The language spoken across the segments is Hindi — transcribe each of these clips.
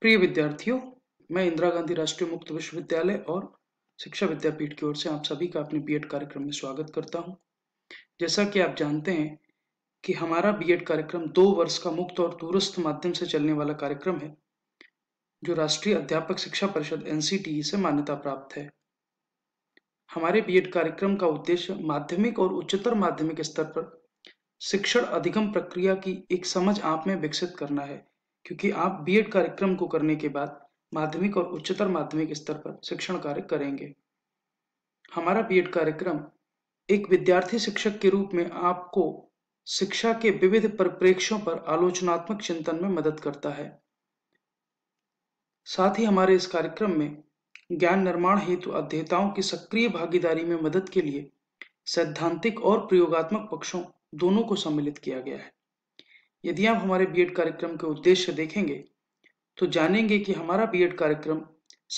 प्रिय विद्यार्थियों मैं इंदिरा गांधी राष्ट्रीय मुक्त विश्वविद्यालय और शिक्षा विद्यापीठ की ओर से आप सभी का अपने बीएड कार्यक्रम में स्वागत करता हूं जैसा कि आप जानते हैं कि हमारा बीएड कार्यक्रम दो वर्ष का मुक्त और दूरस्थ माध्यम से चलने वाला कार्यक्रम है जो राष्ट्रीय अध्यापक शिक्षा परिषद एनसीटीई e से मान्यता प्राप्त है हमारे बीएड कार्यक्रम का उद्देश्य माध्यमिक और उच्चतर माध्यमिक स्तर पर शिक्षण अधिगम प्रक्रिया की एक समझ आप में विकसित करना है क्योंकि आप बीएड कार्यक्रम को करने के बाद माध्यमिक और उच्चतर माध्यमिक स्तर पर शिक्षण कार्य करेंगे हमारा बीएड कार्यक्रम एक विद्यार्थी शिक्षक के रूप में आपको शिक्षा के विविध परिप्रेक्ष्यों पर आलोचनात्मक चिंतन में मदद करता है साथ ही हमारे इस कार्यक्रम में ज्ञान निर्माण हेतु अध्येताओं की सक्रिय भागीदारी में मदद के लिए सैद्धांतिक और प्रयोगात्मक पक्षों दोनों को सम्मिलित किया गया है यदि आप हमारे बीएड कार्यक्रम के उद्देश्य देखेंगे तो जानेंगे कि हमारा बीएड कार्यक्रम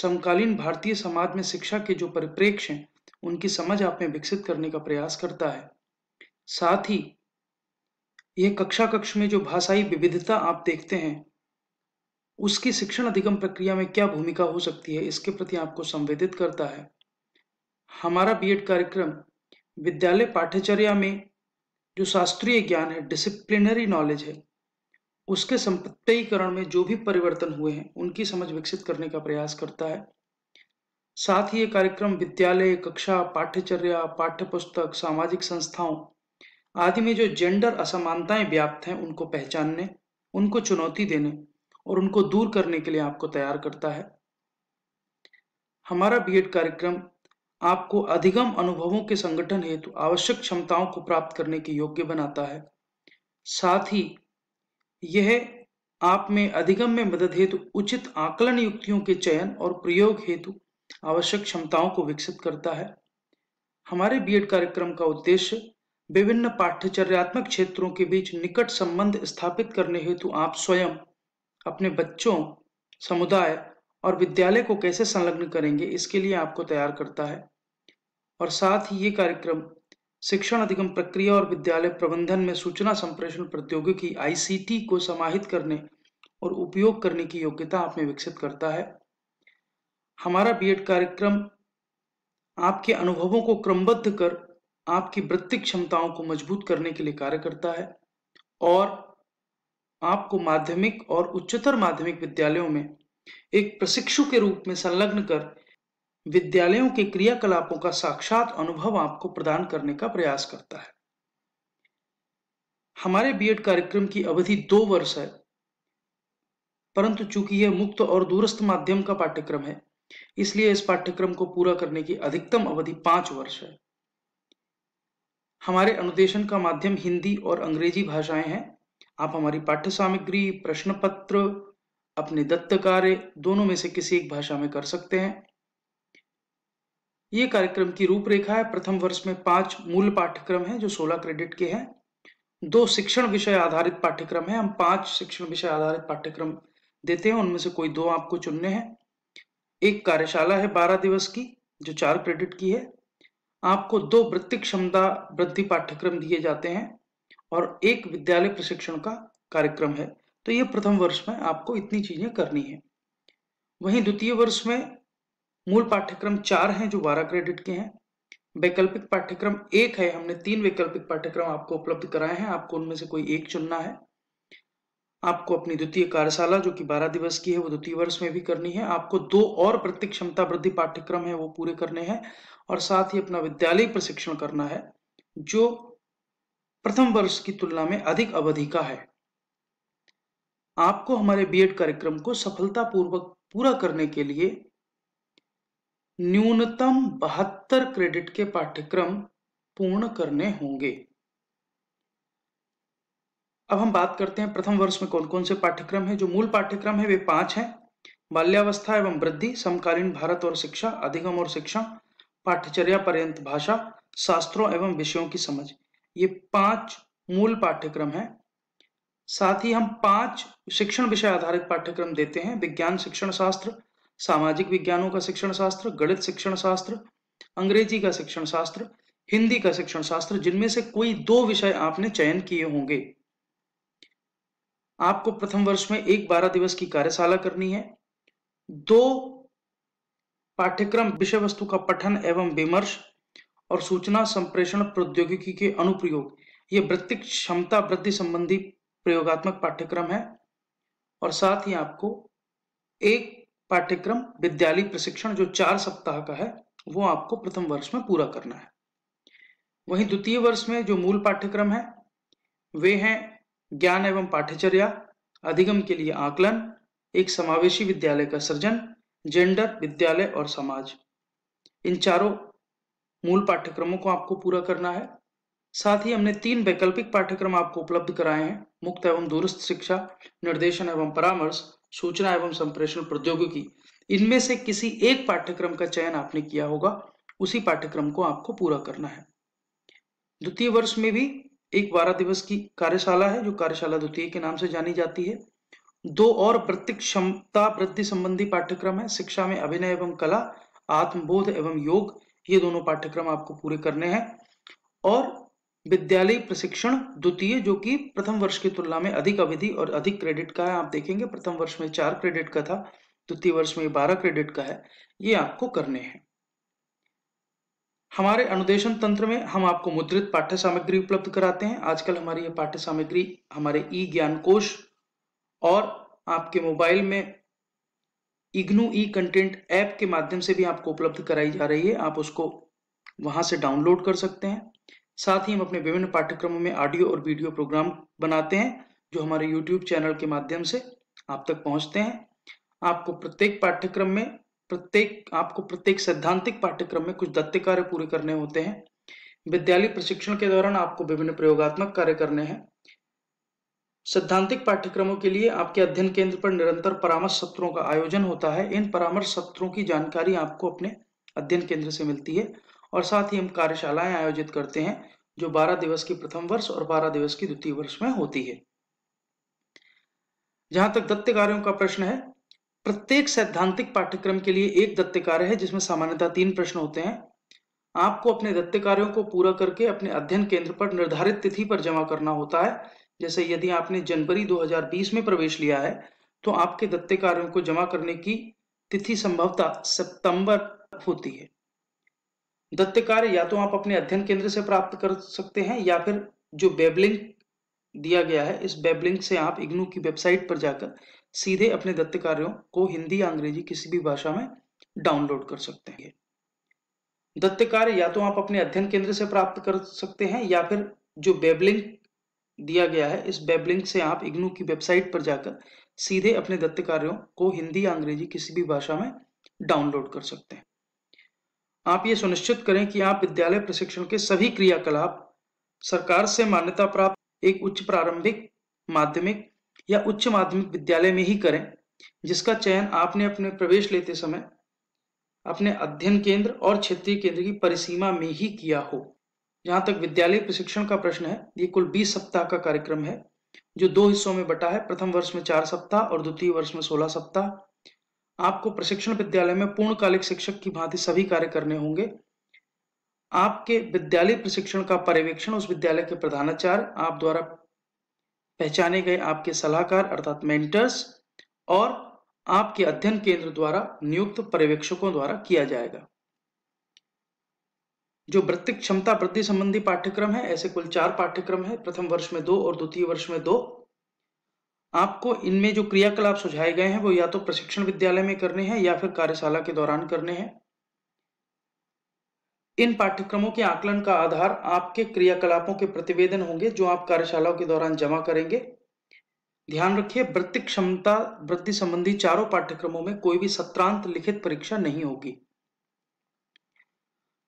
समकालीन भारतीय समाज में शिक्षा के जो परिप्रेक्ष्य हैं उनकी समझ आप में विकसित करने का प्रयास करता है साथ ही यह कक्षा कक्ष में जो भाषाई विविधता आप देखते हैं उसकी शिक्षण अधिगम प्रक्रिया में क्या भूमिका हो सकती है इसके प्रति आपको संवेदित करता है हमारा बीएड कार्यक्रम विद्यालय पाठ्यचर्या में जो शास्त्रीय ज्ञान है डिसिप्लिनरी नॉलेज है उसके संपत्तिकरण में जो भी परिवर्तन हुए हैं उनकी समझ विकसित करने का प्रयास करता है साथ ही ये कार्यक्रम विद्यालय कक्षा पाठ्यचर्या पाठ्य पुस्तक सामाजिक संस्थाओं आदि में जो जेंडर असमानताएं व्याप्त हैं उनको पहचानने उनको चुनौती देने और उनको दूर करने के लिए आपको तैयार करता है हमारा बीएड कार्यक्रम आपको अधिगम अनुभवों के संगठन हेतु आवश्यक क्षमताओं को प्राप्त करने के योग्य बनाता है साथ ही यह आप में अधिगम में मदद हेतु उचित आकलन युक्तियों के चयन और प्रयोग हेतु आवश्यक क्षमताओं को विकसित करता है हमारे बीएड कार्यक्रम का उद्देश्य विभिन्न पाठ्यचर्यात्मक क्षेत्रों के बीच निकट संबंध स्थापित करने हेतु आप स्वयं अपने बच्चों समुदाय और विद्यालय को कैसे संलग्न करेंगे इसके लिए आपको तैयार करता है और साथ ही ये कार्यक्रम शिक्षण अधिगम प्रक्रिया और विद्यालय प्रबंधन में सूचना संप्रेषण प्रौद्योगिकी आईसीटी को समाहित करने और उपयोग करने की योग्यता आप में विकसित करता है हमारा बीएड कार्यक्रम आपके अनुभवों को क्रमबद्ध कर आपकी वृत्ति क्षमताओं को मजबूत करने के लिए कार्य करता है और आपको माध्यमिक और उच्चतर माध्यमिक विद्यालयों में एक प्रशिक्षु के रूप में संलग्न कर विद्यालयों के क्रियाकलापों का साक्षात अनुभव आपको प्रदान करने का प्रयास करता है हमारे बीएड कार्यक्रम की अवधि दो वर्ष है परंतु चूंकि यह मुक्त और दूरस्थ माध्यम का पाठ्यक्रम है इसलिए इस पाठ्यक्रम को पूरा करने की अधिकतम अवधि पांच वर्ष है हमारे अनुदेशन का माध्यम हिंदी और अंग्रेजी भाषाएं हैं आप हमारी पाठ्य सामग्री प्रश्न पत्र अपने दत्त कार्य दोनों में से किसी एक भाषा में कर सकते हैं ये कार्यक्रम की रूपरेखा है प्रथम वर्ष में पांच मूल पाठ्यक्रम हैं जो 16 क्रेडिट के हैं दो शिक्षण विषय आधारित पाठ्यक्रम है हम पांच शिक्षण विषय आधारित पाठ्यक्रम देते हैं उनमें से कोई दो आपको चुनने हैं एक कार्यशाला है बारह दिवस की जो चार क्रेडिट की है आपको दो वृत्ति क्षमता वृद्धि पाठ्यक्रम दिए जाते हैं और एक विद्यालय प्रशिक्षण का कार्यक्रम है तो ये प्रथम वर्ष में आपको इतनी चीजें करनी है वहीं द्वितीय वर्ष में मूल पाठ्यक्रम चार हैं जो बारह क्रेडिट के हैं वैकल्पिक पाठ्यक्रम एक है हमने तीन वैकल्पिक पाठ्यक्रम आपको उपलब्ध कराए हैं आपको उनमें से कोई एक चुनना है आपको अपनी द्वितीय कार्यशाला जो कि 12 दिवस की है वो द्वितीय वर्ष में भी करनी है आपको दो और प्रत्येक क्षमता वृद्धि पाठ्यक्रम है वो पूरे करने हैं और साथ ही अपना विद्यालय प्रशिक्षण करना है जो प्रथम वर्ष की तुलना में अधिक अवधि का है आपको हमारे बीएड कार्यक्रम को सफलतापूर्वक पूरा करने के लिए न्यूनतम बहत्तर क्रेडिट के पाठ्यक्रम पूर्ण करने होंगे अब हम बात करते हैं प्रथम वर्ष में कौन कौन से पाठ्यक्रम है जो मूल पाठ्यक्रम है वे पांच हैं बाल्यावस्था एवं वृद्धि समकालीन भारत और शिक्षा अधिगम और शिक्षा पाठ्यचर्या पर्यंत भाषा शास्त्रों एवं विषयों की समझ ये पांच मूल पाठ्यक्रम है साथ ही हम पांच शिक्षण विषय आधारित पाठ्यक्रम देते हैं विज्ञान शिक्षण शास्त्र सामाजिक विज्ञानों का शिक्षण शास्त्र गणित शिक्षण शास्त्र अंग्रेजी का शिक्षण शास्त्र हिंदी का शिक्षण शास्त्र जिनमें से कोई दो विषय आपने चयन किए होंगे आपको प्रथम वर्ष में एक बारह दिवस की कार्यशाला करनी है दो पाठ्यक्रम विषय वस्तु का पठन एवं विमर्श और सूचना संप्रेषण प्रौद्योगिकी के अनुप्रयोग ये वृत्तिक क्षमता वृद्धि संबंधी प्रयोगात्मक पाठ्यक्रम है और साथ ही आपको एक पाठ्यक्रम विद्यालय प्रशिक्षण जो चार सप्ताह का है वो आपको प्रथम वर्ष में पूरा करना है वहीं द्वितीय वर्ष में जो मूल पाठ्यक्रम है वे हैं ज्ञान एवं पाठ्यचर्या अधिगम के लिए आकलन एक समावेशी विद्यालय का सृजन जेंडर विद्यालय और समाज इन चारों मूल पाठ्यक्रमों को आपको पूरा करना है साथ ही हमने तीन वैकल्पिक पाठ्यक्रम आपको उपलब्ध कराए हैं मुक्त एवं दूरस्थ शिक्षा निर्देशन एवं परामर्श सूचना एवं संप्रेषण प्रौद्योगिकी इनमें से किसी एक पाठ्यक्रम का चयन आपने किया होगा उसी पाठ्यक्रम को आपको पूरा करना है द्वितीय वर्ष में भी एक बारह दिवस की कार्यशाला है जो कार्यशाला द्वितीय के नाम से जानी जाती है दो और प्रत्येक क्षमता वृद्धि संबंधी पाठ्यक्रम है शिक्षा में अभिनय एवं कला आत्मबोध एवं योग ये दोनों पाठ्यक्रम आपको पूरे करने हैं और विद्यालय प्रशिक्षण द्वितीय जो कि प्रथम वर्ष की तुलना में अधिक अवधि और अधिक क्रेडिट का है आप देखेंगे प्रथम वर्ष में चार क्रेडिट का था द्वितीय वर्ष में बारह क्रेडिट का है ये आपको करने हैं हमारे अनुदेशन तंत्र में हम आपको मुद्रित पाठ्य सामग्री उपलब्ध कराते हैं आजकल हमारी ये पाठ्य सामग्री हमारे ई ज्ञान कोश और आपके मोबाइल में इग्नू ई कंटेंट ऐप के माध्यम से भी आपको उपलब्ध कराई जा रही है आप उसको वहां से डाउनलोड कर सकते हैं साथ ही हम अपने विभिन्न पाठ्यक्रमों में ऑडियो और वीडियो प्रोग्राम बनाते हैं जो हमारे यूट्यूब चैनल के माध्यम से आप तक पहुंचते हैं आपको प्रत्येक पाठ्यक्रम में प्रत्येक आपको प्रत्येक सैद्धांतिक पाठ्यक्रम में कुछ दत्त कार्य पूरे करने होते हैं विद्यालय प्रशिक्षण के दौरान आपको विभिन्न प्रयोगात्मक कार्य करने हैं सैद्धांतिक पाठ्यक्रमों के लिए आपके अध्ययन केंद्र पर निरंतर परामर्श सत्रों का आयोजन होता है इन परामर्श सत्रों की जानकारी आपको अपने अध्ययन केंद्र से मिलती है और साथ ही हम कार्यशालाएं आयोजित करते हैं जो 12 दिवस की प्रथम वर्ष और 12 दिवस की द्वितीय वर्ष में होती है जहां तक दत्त कार्यों का प्रश्न है प्रत्येक सैद्धांतिक पाठ्यक्रम के लिए एक दत्त कार्य है जिसमें सामान्यता तीन प्रश्न होते हैं आपको अपने दत्त कार्यों को पूरा करके अपने अध्ययन केंद्र पर निर्धारित तिथि पर जमा करना होता है जैसे यदि आपने जनवरी 2020 में प्रवेश लिया है तो आपके दत्ते कार्यों को जमा करने की तिथि संभवतः सितंबर होती है दत्त कार्य या तो आप अपने अध्ययन केंद्र से प्राप्त कर सकते हैं या फिर जो बेबलिंग दिया गया है इस बेबलिंग से आप इग्नू की वेबसाइट पर जाकर सीधे अपने दत्त कार्यों को हिंदी या अंग्रेजी किसी भी भाषा में डाउनलोड कर सकते हैं दत्त कार्य या तो आप अपने अध्ययन केंद्र से प्राप्त कर सकते हैं या फिर जो बेबलिंग दिया गया है इस बेबलिंग से आप इग्नू की वेबसाइट पर जाकर सीधे अपने दत्त कार्यों को हिंदी या अंग्रेजी किसी भी भाषा में डाउनलोड कर सकते हैं आप ये सुनिश्चित करें कि आप विद्यालय प्रशिक्षण के सभी क्रियाकलाप सरकार से मान्यता प्राप्त एक उच्च प्रारंभिक माध्यमिक या उच्च माध्यमिक विद्यालय में ही करें जिसका चयन आपने अपने प्रवेश लेते समय अपने अध्ययन केंद्र और क्षेत्रीय केंद्र की परिसीमा में ही किया हो जहां तक विद्यालय प्रशिक्षण का प्रश्न है ये कुल 20 सप्ताह का कार्यक्रम है जो दो हिस्सों में बटा है प्रथम वर्ष में चार सप्ताह और द्वितीय वर्ष में सोलह सप्ताह आपको प्रशिक्षण विद्यालय में पूर्णकालिक शिक्षक की भांति सभी कार्य करने होंगे आपके विद्यालय प्रशिक्षण का पर्यवेक्षण उस विद्यालय के प्रधानाचार्य आप द्वारा पहचाने गए आपके सलाहकार अर्थात मेंटर्स और आपके अध्ययन केंद्र द्वारा नियुक्त पर्यवेक्षकों द्वारा किया जाएगा जो वृत्तिक क्षमता वृद्धि संबंधी पाठ्यक्रम है ऐसे कुल चार पाठ्यक्रम है प्रथम वर्ष में दो और द्वितीय वर्ष में दो आपको इनमें जो क्रियाकलाप सुझाए गए हैं वो या तो प्रशिक्षण विद्यालय में करने हैं या फिर कार्यशाला के दौरान करने हैं इन पाठ्यक्रमों के आकलन का आधार आपके क्रियाकलापों के प्रतिवेदन होंगे जो आप कार्यशालाओं के दौरान जमा करेंगे ध्यान रखिए वृत्ति क्षमता वृत्ति संबंधी चारों पाठ्यक्रमों में कोई भी सत्रांत लिखित परीक्षा नहीं होगी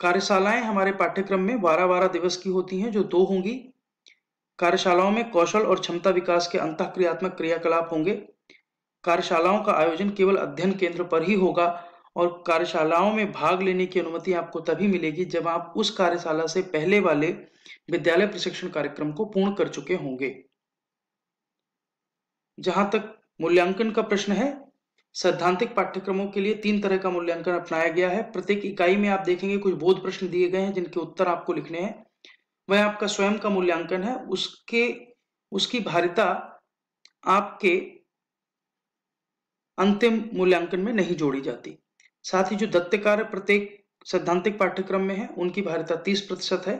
कार्यशालाएं हमारे पाठ्यक्रम में बारह बारह दिवस की होती हैं जो दो होंगी कार्यशालाओं में कौशल और क्षमता विकास के अंत क्रियात्मक क्रियाकलाप होंगे कार्यशालाओं का आयोजन केवल अध्ययन केंद्र पर ही होगा और कार्यशालाओं में भाग लेने की अनुमति आपको तभी मिलेगी जब आप उस कार्यशाला से पहले वाले विद्यालय प्रशिक्षण कार्यक्रम को पूर्ण कर चुके होंगे जहां तक मूल्यांकन का प्रश्न है सैद्धांतिक पाठ्यक्रमों के लिए तीन तरह का मूल्यांकन अपनाया गया है प्रत्येक इकाई में आप देखेंगे कुछ बोध प्रश्न दिए गए हैं जिनके उत्तर आपको लिखने हैं वह आपका स्वयं का मूल्यांकन है उसके उसकी भारिता आपके अंतिम मूल्यांकन में नहीं जोड़ी जाती साथ ही जो दत्तकार प्रत्येक सैद्धांतिक पाठ्यक्रम में है उनकी भारिता तीस प्रतिशत है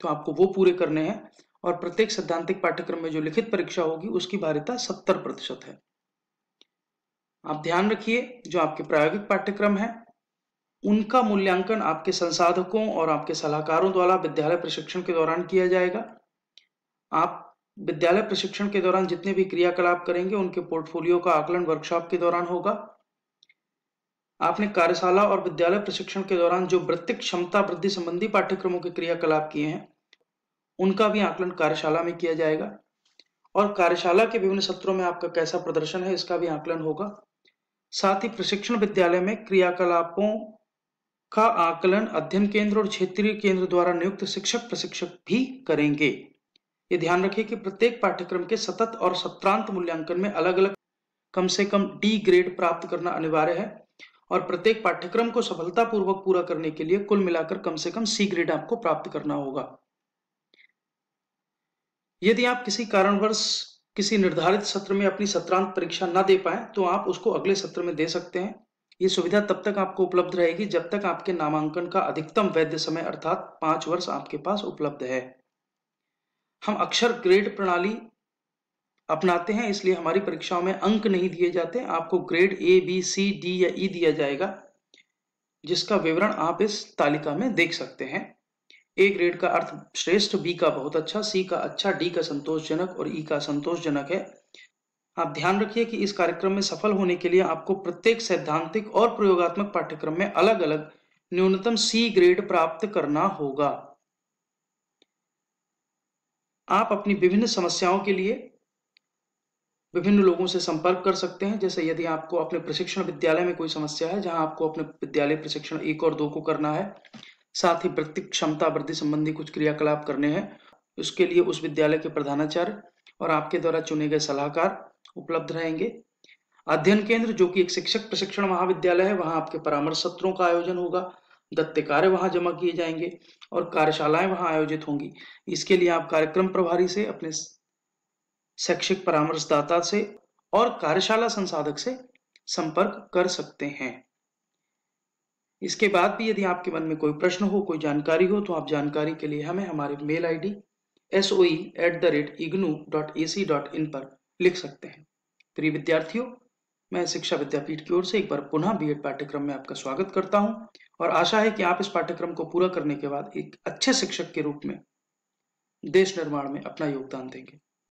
तो आपको वो पूरे करने हैं और प्रत्येक सैद्धांतिक पाठ्यक्रम में जो लिखित परीक्षा होगी उसकी भारिता सत्तर प्रतिशत है आप ध्यान रखिए जो आपके प्रायोगिक पाठ्यक्रम है उनका मूल्यांकन आपके संसाधकों और आपके सलाहकारों द्वारा विद्यालय प्रशिक्षण के दौरान किया जाएगा आप विद्यालय प्रशिक्षण के दौरान जितने भी क्रियाकलाप करेंगे उनके पोर्टफोलियो का आकलन वर्कशॉप के दौरान होगा आपने कार्यशाला और विद्यालय प्रशिक्षण के दौरान जो वृत्तिक क्षमता वृद्धि संबंधी पाठ्यक्रमों के क्रियाकलाप किए हैं उनका भी आकलन कार्यशाला में किया जाएगा और कार्यशाला के विभिन्न सत्रों में आपका कैसा प्रदर्शन है इसका भी आकलन होगा साथ ही प्रशिक्षण विद्यालय में क्रियाकलापों का आकलन अध्ययन केंद्र और क्षेत्रीय केंद्र द्वारा नियुक्त शिक्षक प्रशिक्षक भी करेंगे ये ध्यान रखिए कि प्रत्येक पाठ्यक्रम के सतत और सत्रांत मूल्यांकन में अलग अलग कम से कम डी ग्रेड प्राप्त करना अनिवार्य है और प्रत्येक पाठ्यक्रम को सफलतापूर्वक पूरा करने के लिए कुल मिलाकर कम से कम सी ग्रेड आपको प्राप्त करना होगा यदि आप किसी कारणवश किसी निर्धारित सत्र में अपनी सत्रांत परीक्षा न दे पाए तो आप उसको अगले सत्र में दे सकते हैं ये सुविधा तब तक आपको उपलब्ध रहेगी जब तक आपके नामांकन का अधिकतम वैध समय अर्थात पांच वर्ष आपके पास उपलब्ध है हम अक्षर ग्रेड प्रणाली अपनाते हैं इसलिए हमारी परीक्षाओं में अंक नहीं दिए जाते आपको grade A B C D या ई e दिया जाएगा जिसका विवरण आप इस तालिका में देख सकते हैं ए ग्रेड का अर्थ श्रेष्ठ बी का बहुत अच्छा सी का अच्छा डी का संतोषजनक और ई e का संतोषजनक है आप ध्यान रखिए कि इस कार्यक्रम में सफल होने के लिए आपको प्रत्येक सैद्धांतिक और प्रयोगात्मक पाठ्यक्रम में अलग अलग न्यूनतम सी ग्रेड प्राप्त करना होगा आप अपनी विभिन्न समस्याओं के लिए विभिन्न लोगों से संपर्क कर सकते हैं जैसे यदि आपको अपने प्रशिक्षण विद्यालय में कोई समस्या है जहां आपको अपने विद्यालय प्रशिक्षण एक और दो को करना है साथ ही प्रत्येक क्षमता वृद्धि संबंधी कुछ क्रियाकलाप करने हैं उसके लिए उस विद्यालय के प्रधानाचार्य और आपके द्वारा चुने गए सलाहकार उपलब्ध रहेंगे अध्ययन केंद्र जो कि एक शिक्षक प्रशिक्षण महाविद्यालय है वहां आपके परामर्श सत्रों का आयोजन होगा दत्ते कार्य वहां जमा किए जाएंगे और कार्यशालाएं वहां आयोजित होंगी इसके लिए आप कार्यक्रम प्रभारी से अपने शैक्षिक परामर्शदाता से और कार्यशाला संसाधक से संपर्क कर सकते हैं इसके बाद भी यदि आपके मन में कोई प्रश्न हो कोई जानकारी हो तो आप जानकारी के लिए हमें हमारे mail ID D at the rate IGNOU dot A C dot in पर लिख सकते हैं प्रिय विद्यार्थियों मैं शिक्षा विद्यापीठ की ओर से एक बार पुनः बीएड पाठ्यक्रम में आपका स्वागत करता हूं और आशा है कि आप इस पाठ्यक्रम को पूरा करने के बाद एक अच्छे शिक्षक के रूप में देश निर्माण में अपना योगदान देंगे